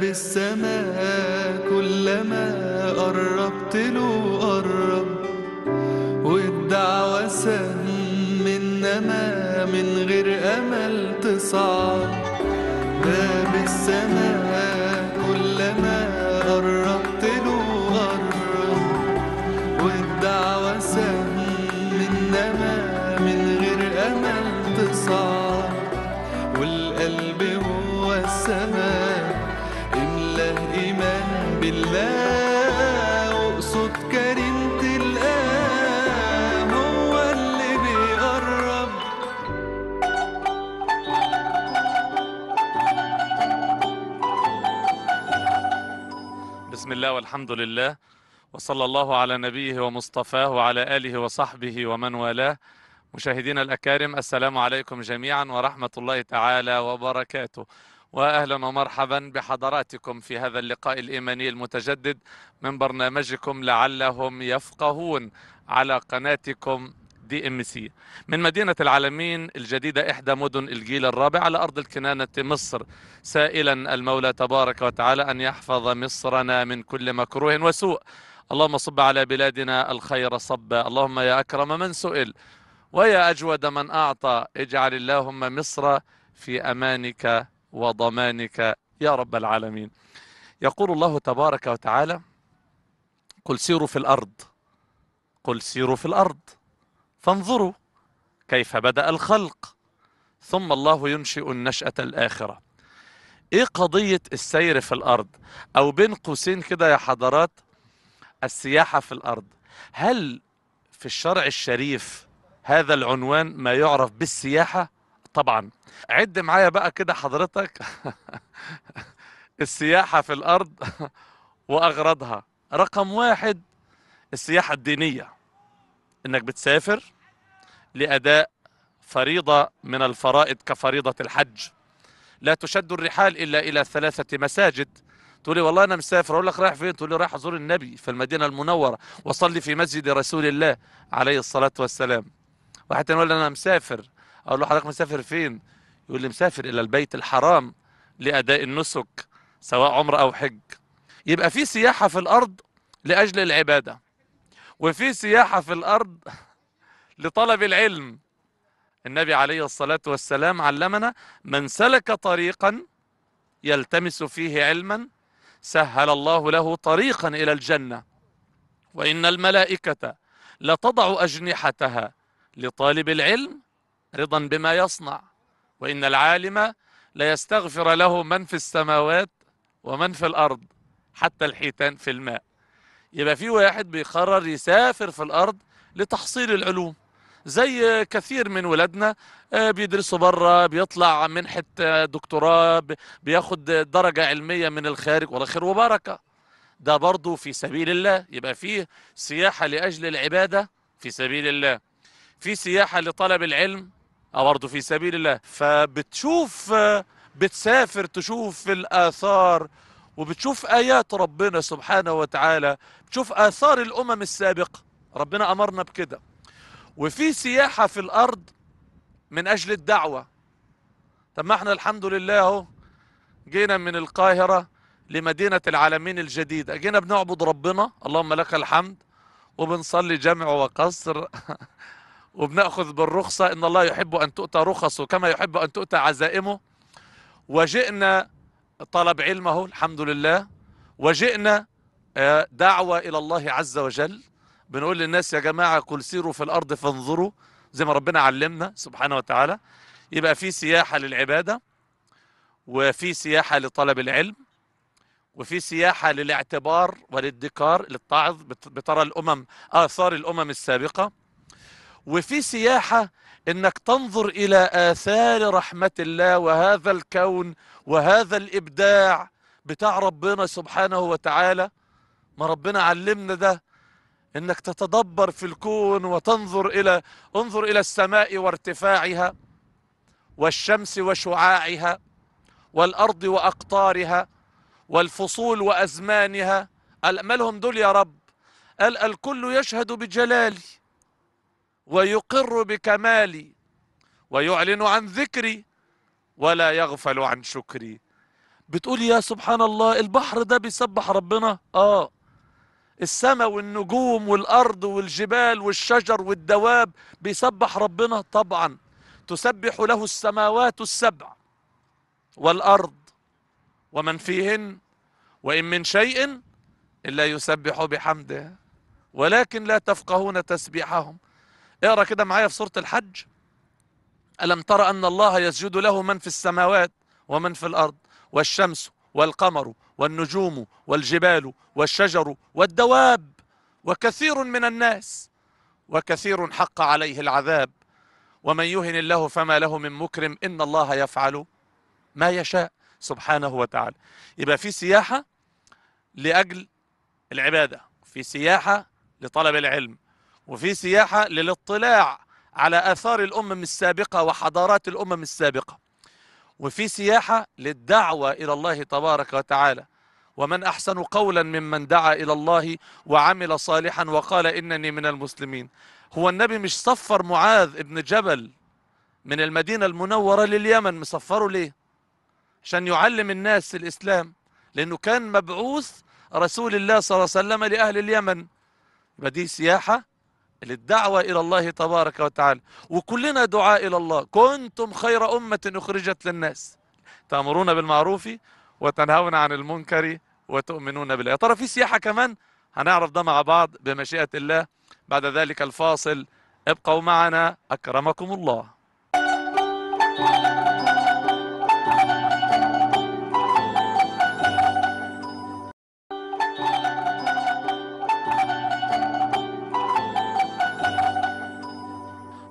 بالسماء كلما قربت له قرب والدعوة سهم إنما من غير أمل تصعد باب السماء بسم الله والحمد لله وصلى الله على نبيه ومصطفاه وعلى آله وصحبه ومن والاه مشاهدينا الأكارم السلام عليكم جميعا ورحمة الله تعالى وبركاته واهلا ومرحبا بحضراتكم في هذا اللقاء الايماني المتجدد من برنامجكم لعلهم يفقهون على قناتكم دي ام سي من مدينة العالمين الجديدة إحدى مدن الجيل الرابع على أرض الكنانة مصر سائلا المولى تبارك وتعالى أن يحفظ مصرنا من كل مكروه وسوء اللهم صب على بلادنا الخير صبا اللهم يا أكرم من سئل ويا أجود من أعطى اجعل اللهم مصر في أمانك وضمانك يا رب العالمين يقول الله تبارك وتعالى قل سيروا في الأرض قل سيروا في الأرض فانظروا كيف بدأ الخلق ثم الله ينشئ النشأة الآخرة إيه قضية السير في الأرض أو بين قوسين كده يا حضرات السياحة في الأرض هل في الشرع الشريف هذا العنوان ما يعرف بالسياحة طبعا عد معايا بقى كده حضرتك السياحة في الأرض وأغراضها رقم واحد السياحة الدينية إنك بتسافر لأداء فريضة من الفرائض كفريضة الحج لا تشد الرحال إلا إلى ثلاثة مساجد تقول لي والله انا مسافر اقول لك رايح فين تقول لي رايح ازور النبي في المدينه المنوره واصلي في مسجد رسول الله عليه الصلاه والسلام واحد تاني يقول انا مسافر اقول له حضرتك مسافر فين يقول لي مسافر الى البيت الحرام لاداء النسك سواء عمر او حج يبقى في سياحه في الارض لاجل العباده وفي سياحه في الارض لطلب العلم النبي عليه الصلاه والسلام علمنا من سلك طريقا يلتمس فيه علما سهل الله له طريقا الى الجنه وان الملائكه لتضع اجنحتها لطالب العلم رضا بما يصنع وإن العالم ليستغفر له من في السماوات ومن في الأرض حتى الحيتان في الماء يبقى في واحد بيقرر يسافر في الأرض لتحصيل العلوم زي كثير من ولادنا آه، بيدرسوا بره بيطلع منحة آه، دكتوراه بياخد درجة علمية من الخارج ولا خير وبركة ده برضه في سبيل الله يبقى فيه سياحة لأجل العبادة في سبيل الله في سياحة لطلب العلم برضه في سبيل الله فبتشوف بتسافر تشوف الآثار وبتشوف آيات ربنا سبحانه وتعالى بتشوف آثار الأمم السابقة ربنا أمرنا بكده وفي سياحة في الأرض من أجل الدعوة طب ما احنا الحمد لله اهو جينا من القاهرة لمدينة العالمين الجديدة جينا بنعبد ربنا اللهم لك الحمد وبنصلي جمع وقصر وبناخذ بالرخصه ان الله يحب ان تؤتى رخصه كما يحب ان تؤتى عزائمه وجئنا طلب علمه الحمد لله وجئنا آه، دعوه الى الله عز وجل بنقول للناس يا جماعه قل سيروا في الارض فانظروا زي ما ربنا علمنا سبحانه وتعالى يبقى في سياحه للعباده وفي سياحه لطلب العلم وفي سياحه للاعتبار وللدكار للتعظ بترى الامم اثار الامم السابقه وفي سياحة انك تنظر الى اثار رحمة الله وهذا الكون وهذا الابداع بتاع ربنا سبحانه وتعالى ما ربنا علمنا ده انك تتدبر في الكون وتنظر الى انظر الى السماء وارتفاعها والشمس وشعاعها والارض واقطارها والفصول وازمانها مالهم دول يا رب قال الكل يشهد بجلالي ويقر بكمالي ويعلن عن ذكري ولا يغفل عن شكري بتقول يا سبحان الله البحر ده بيسبح ربنا اه السماء والنجوم والارض والجبال والشجر والدواب بيسبح ربنا طبعا تسبح له السماوات السبع والارض ومن فيهن وان من شيء الا يسبح بحمده ولكن لا تفقهون تسبيحهم اقرا كده معايا في سوره الحج الم تر ان الله يسجد له من في السماوات ومن في الارض والشمس والقمر والنجوم والجبال والشجر والدواب وكثير من الناس وكثير حق عليه العذاب ومن يهن الله فما له من مكرم ان الله يفعل ما يشاء سبحانه وتعالى يبقى في سياحه لاجل العباده في سياحه لطلب العلم وفي سياحة للاطلاع على آثار الأمم السابقة وحضارات الأمم السابقة وفي سياحة للدعوة إلى الله تبارك وتعالى ومن أحسن قولا ممن دعا إلى الله وعمل صالحا وقال إنني من المسلمين هو النبي مش صفر معاذ ابن جبل من المدينة المنورة لليمن مصفره ليه عشان يعلم الناس الإسلام لأنه كان مبعوث رسول الله صلى الله عليه وسلم لأهل اليمن يبقى دي سياحة للدعوة إلى الله تبارك وتعالى وكلنا دعاء إلى الله كنتم خير أمة أخرجت للناس تأمرون بالمعروف وتنهون عن المنكر وتؤمنون بالله يا ترى في سياحة كمان هنعرف ده مع بعض بمشيئة الله بعد ذلك الفاصل ابقوا معنا أكرمكم الله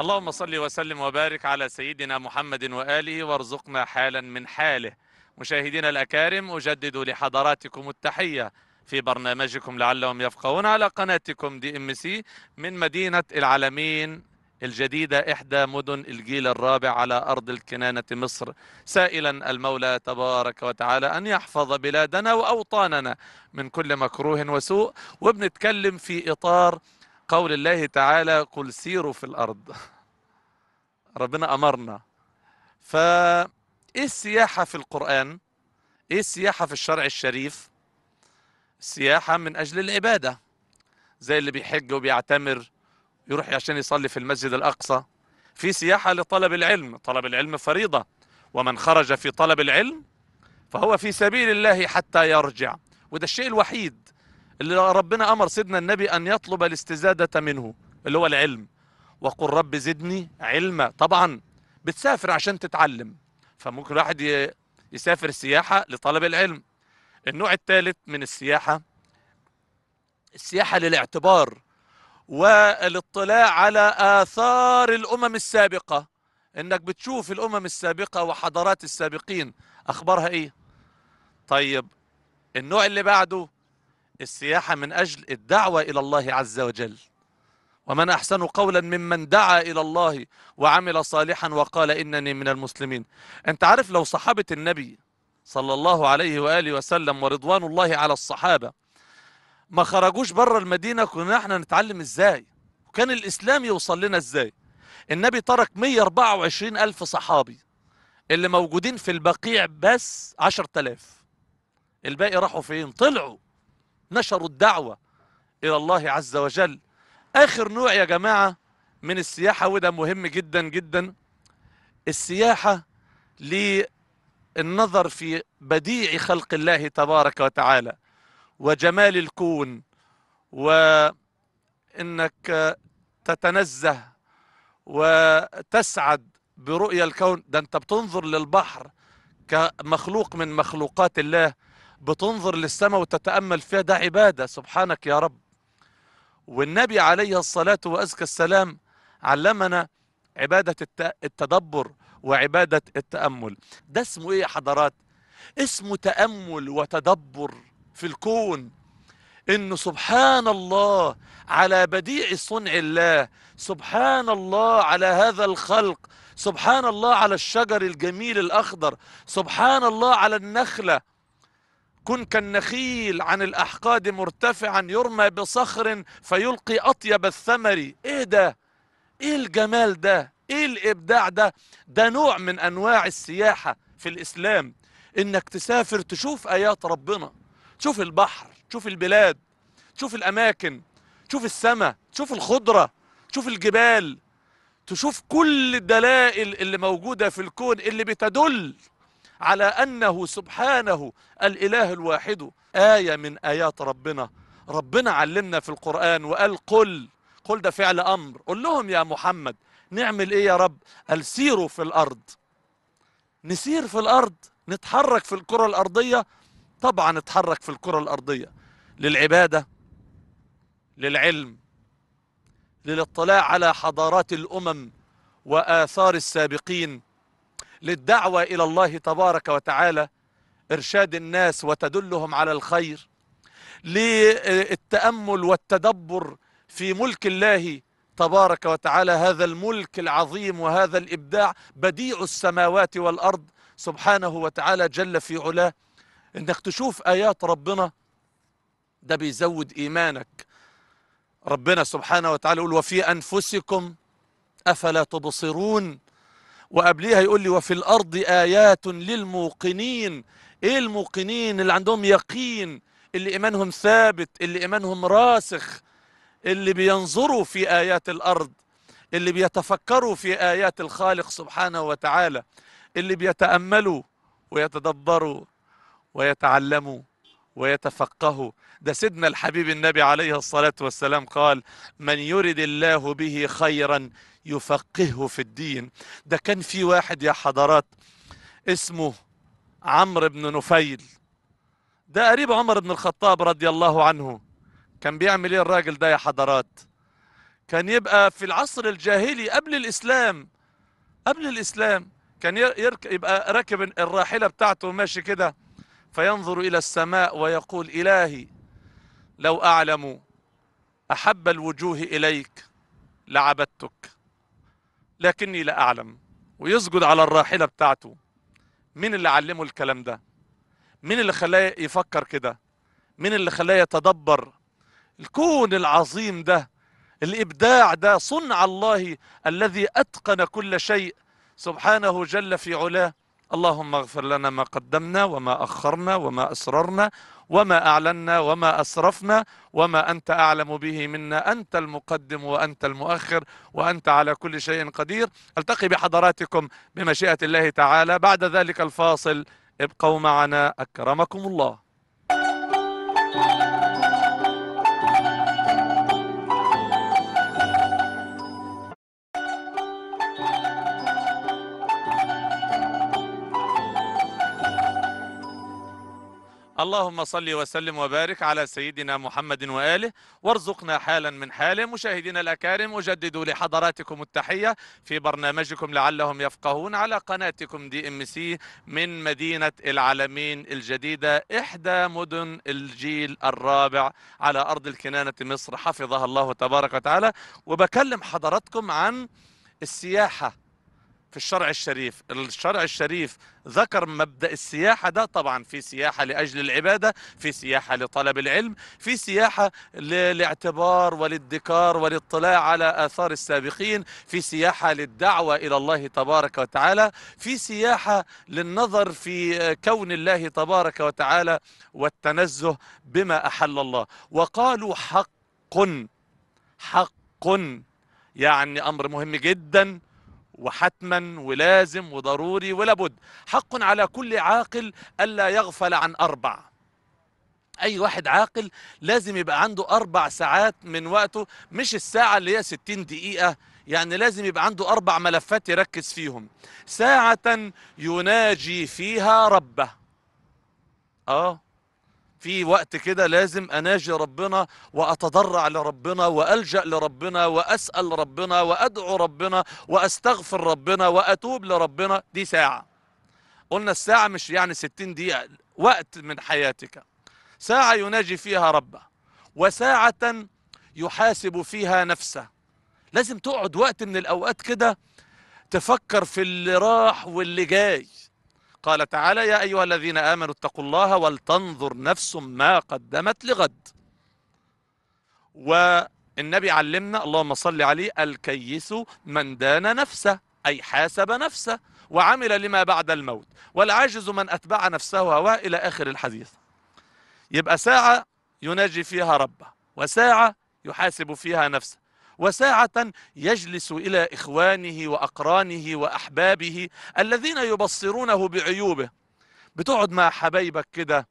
اللهم صل وسلم وبارك على سيدنا محمد وآله وارزقنا حالا من حاله مشاهدينا الأكارم أجدد لحضراتكم التحية في برنامجكم لعلهم يفقهون على قناتكم دي ام سي من مدينة العالمين الجديدة إحدى مدن الجيل الرابع على أرض الكنانة مصر سائلا المولى تبارك وتعالى أن يحفظ بلادنا وأوطاننا من كل مكروه وسوء وبنتكلم في إطار قول الله تعالى قل سيروا في الأرض ربنا أمرنا فإيه السياحة في القرآن إيه السياحة في الشرع الشريف السياحة من أجل العبادة زي اللي بيحج وبيعتمر يروح عشان يصلي في المسجد الأقصى في سياحة لطلب العلم طلب العلم فريضة ومن خرج في طلب العلم فهو في سبيل الله حتى يرجع وده الشيء الوحيد اللي ربنا امر سيدنا النبي ان يطلب الاستزاده منه اللي هو العلم وقل رب زدني علما طبعا بتسافر عشان تتعلم فممكن الواحد يسافر سياحه لطلب العلم النوع الثالث من السياحه السياحه للاعتبار والاطلاع على آثار الأمم السابقة إنك بتشوف الأمم السابقة وحضارات السابقين أخبارها إيه طيب النوع اللي بعده السياحة من أجل الدعوة إلى الله عز وجل ومن أحسن قولا ممن دعا إلى الله وعمل صالحا وقال إنني من المسلمين أنت عارف لو صحابة النبي صلى الله عليه وآله وسلم ورضوان الله على الصحابة ما خرجوش بره المدينة كنا احنا نتعلم ازاي وكان الإسلام يوصل لنا ازاي النبي ترك 124 ألف صحابي اللي موجودين في البقيع بس 10000 الباقي راحوا فين طلعوا نشروا الدعوة إلى الله عز وجل آخر نوع يا جماعة من السياحة وده مهم جدا جدا السياحة للنظر في بديع خلق الله تبارك وتعالى وجمال الكون وإنك تتنزه وتسعد برؤية الكون ده أنت بتنظر للبحر كمخلوق من مخلوقات الله بتنظر للسماء وتتأمل فيها ده عبادة سبحانك يا رب والنبي عليه الصلاة وأزكى السلام علمنا عبادة التدبر وعبادة التأمل ده اسمه ايه يا حضرات اسمه تأمل وتدبر في الكون انه سبحان الله على بديع صنع الله سبحان الله على هذا الخلق سبحان الله على الشجر الجميل الاخضر سبحان الله على النخله كن كالنخيل عن الأحقاد مرتفعا يرمى بصخر فيلقي أطيب الثمر إيه ده؟ إيه الجمال ده؟ إيه الإبداع ده؟ ده نوع من أنواع السياحة في الإسلام إنك تسافر تشوف آيات ربنا تشوف البحر تشوف البلاد تشوف الأماكن تشوف السماء تشوف الخضرة تشوف الجبال تشوف كل الدلائل اللي موجودة في الكون اللي بتدل على أنه سبحانه الإله الواحد آية من آيات ربنا ربنا علمنا في القرآن وقال قل قل ده فعل أمر قل لهم يا محمد نعمل إيه يا رب قال سيروا في الأرض نسير في الأرض نتحرك في الكرة الأرضية طبعا نتحرك في الكرة الأرضية للعبادة للعلم للاطلاع على حضارات الأمم وآثار السابقين للدعوة إلى الله تبارك وتعالى إرشاد الناس وتدلهم على الخير للتأمل والتدبر في ملك الله تبارك وتعالى هذا الملك العظيم وهذا الإبداع بديع السماوات والأرض سبحانه وتعالى جل في علاه إنك تشوف آيات ربنا ده بيزود إيمانك ربنا سبحانه وتعالى يقول وفي أنفسكم أفلا تبصرون وقبليها يقول لي وفي الارض ايات للموقنين ايه الموقنين اللي عندهم يقين اللي ايمانهم ثابت اللي ايمانهم راسخ اللي بينظروا في ايات الارض اللي بيتفكروا في ايات الخالق سبحانه وتعالى اللي بيتاملوا ويتدبروا ويتعلموا ويتفقهوا ده سيدنا الحبيب النبي عليه الصلاه والسلام قال من يرد الله به خيرا يفقهه في الدين ده كان في واحد يا حضرات اسمه عمرو بن نفيل ده قريب عمر بن الخطاب رضي الله عنه كان بيعمل ايه الراجل ده يا حضرات كان يبقى في العصر الجاهلي قبل الاسلام قبل الاسلام كان يبقى راكب الراحله بتاعته ماشي كده فينظر الى السماء ويقول الهي لو اعلم احب الوجوه اليك لعبدتك لكني لا أعلم ويسجد على الراحلة بتاعته مين اللي علمه الكلام ده مين اللي خلاه يفكر كده مين اللي خلاه يتدبر الكون العظيم ده الابداع ده صنع الله الذي اتقن كل شيء سبحانه جل في علاه اللهم اغفر لنا ما قدمنا وما أخرنا وما أسررنا وما أعلنا وما أسرفنا وما أنت أعلم به منا أنت المقدم وأنت المؤخر وأنت على كل شيء قدير ألتقي بحضراتكم بمشيئة الله تعالى بعد ذلك الفاصل ابقوا معنا أكرمكم الله اللهم صل وسلم وبارك على سيدنا محمد وآله وارزقنا حالا من حاله مشاهدينا الأكارم أجدد لحضراتكم التحية في برنامجكم لعلهم يفقهون على قناتكم دي ام سي من مدينة العالمين الجديدة إحدى مدن الجيل الرابع على أرض الكنانة مصر حفظها الله تبارك وتعالى وبكلم حضراتكم عن السياحة في الشرع الشريف الشرع الشريف ذكر مبدأ السياحة ده طبعا في سياحة لأجل العبادة في سياحة لطلب العلم في سياحة للاعتبار والادكار والاطلاع على آثار السابقين في سياحة للدعوة إلى الله تبارك وتعالى في سياحة للنظر في كون الله تبارك وتعالى والتنزه بما أحل الله وقالوا حق حق يعني أمر مهم جداً وحتما ولازم وضروري ولابد حق على كل عاقل ألا يغفل عن أربع أي واحد عاقل لازم يبقى عنده أربع ساعات من وقته مش الساعة اللي هي 60 دقيقة يعني لازم يبقى عنده أربع ملفات يركز فيهم ساعة يناجي فيها ربه آه في وقت كده لازم اناجي ربنا واتضرع لربنا والجا لربنا واسال ربنا وادعو ربنا واستغفر ربنا واتوب لربنا دي ساعه قلنا الساعه مش يعني 60 دقيقه وقت من حياتك ساعه يناجي فيها ربه وساعه يحاسب فيها نفسه لازم تقعد وقت من الاوقات كده تفكر في اللي راح واللي جاي قال تعالى يا أيها الذين آمنوا اتقوا الله ولتنظر نفس ما قدمت لغد والنبي علمنا اللهم صل عليه الكيس من دان نفسه أي حاسب نفسه وعمل لما بعد الموت والعاجز من أتبع نفسه هواه إلى آخر الحديث يبقى ساعة يناجي فيها ربه وساعة يحاسب فيها نفسه وساعة يجلس إلى إخوانه وأقرانه وأحبابه الذين يبصرونه بعيوبه بتقعد مع حبايبك كده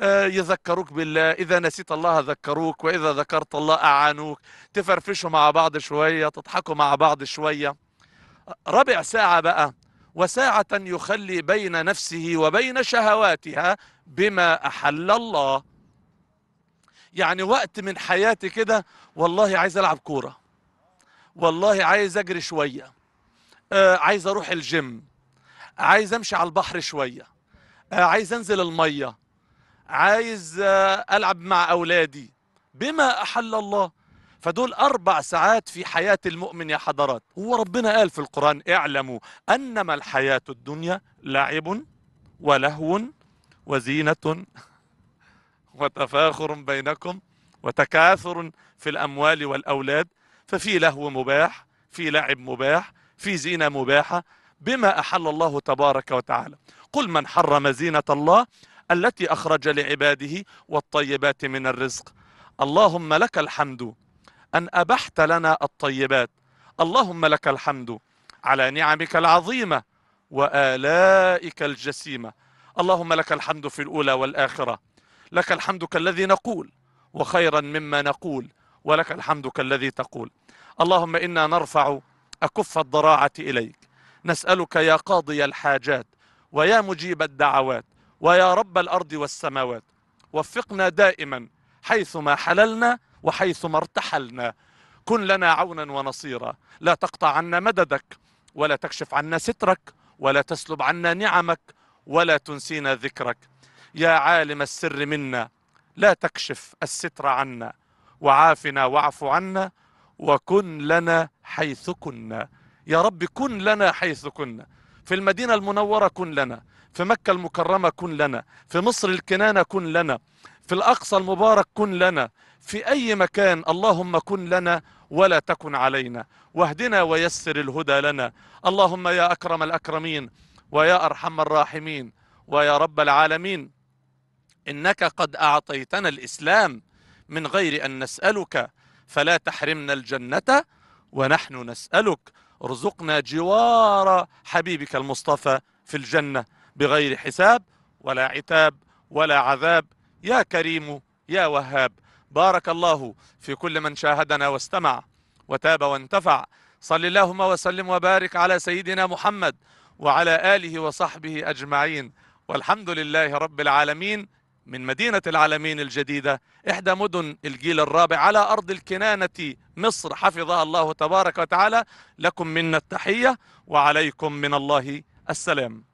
آه، يذكروك بالله إذا نسيت الله ذكروك وإذا ذكرت الله أعانوك تفرفشوا مع بعض شوية تضحكوا مع بعض شوية ربع ساعة بقى وساعة يخلي بين نفسه وبين شهواتها بما أحل الله يعني وقت من حياتي كده والله عايز العب كوره والله عايز اجري شويه آه عايز اروح الجيم عايز امشي على البحر شويه آه عايز انزل الميه عايز آه العب مع اولادي بما احل الله فدول اربع ساعات في حياه المؤمن يا حضرات هو ربنا قال في القران اعلموا انما الحياه الدنيا لعب ولهو وزينه وتفاخر بينكم وتكاثر في الأموال والأولاد ففي لهو مباح في لعب مباح في زينة مباحة بما أحل الله تبارك وتعالى قل من حرم زينة الله التي أخرج لعباده والطيبات من الرزق اللهم لك الحمد أن أبحت لنا الطيبات اللهم لك الحمد على نعمك العظيمة وآلائك الجسيمة اللهم لك الحمد في الأولى والآخرة لك الحمد كالذي نقول وخيرا مما نقول ولك الحمد كالذي تقول اللهم إنا نرفع أكف الضراعة إليك نسألك يا قاضي الحاجات ويا مجيب الدعوات ويا رب الأرض والسماوات وفقنا دائما حيثما حللنا وحيثما ارتحلنا كن لنا عونا ونصيرا لا تقطع عنا مددك ولا تكشف عنا سترك ولا تسلب عنا نعمك ولا تنسينا ذكرك يا عالم السر منا لا تكشف الستر عنا وعافنا واعف عنا وكن لنا حيث كنا يا رب كن لنا حيث كنا في المدينة المنورة كن لنا في مكة المكرمة كن لنا في مصر الكنانة كن لنا في الأقصى المبارك كن لنا في أي مكان اللهم كن لنا ولا تكن علينا واهدنا ويسر الهدى لنا اللهم يا أكرم الأكرمين ويا أرحم الراحمين ويا رب العالمين انك قد اعطيتنا الاسلام من غير ان نسالك فلا تحرمنا الجنه ونحن نسالك ارزقنا جوار حبيبك المصطفى في الجنه بغير حساب ولا عتاب ولا عذاب يا كريم يا وهاب بارك الله في كل من شاهدنا واستمع وتاب وانتفع صل اللهم وسلم وبارك على سيدنا محمد وعلى اله وصحبه اجمعين والحمد لله رب العالمين من مدينة العالمين الجديدة إحدى مدن الجيل الرابع على أرض الكنانة مصر حفظها الله تبارك وتعالى لكم منا التحية وعليكم من الله السلام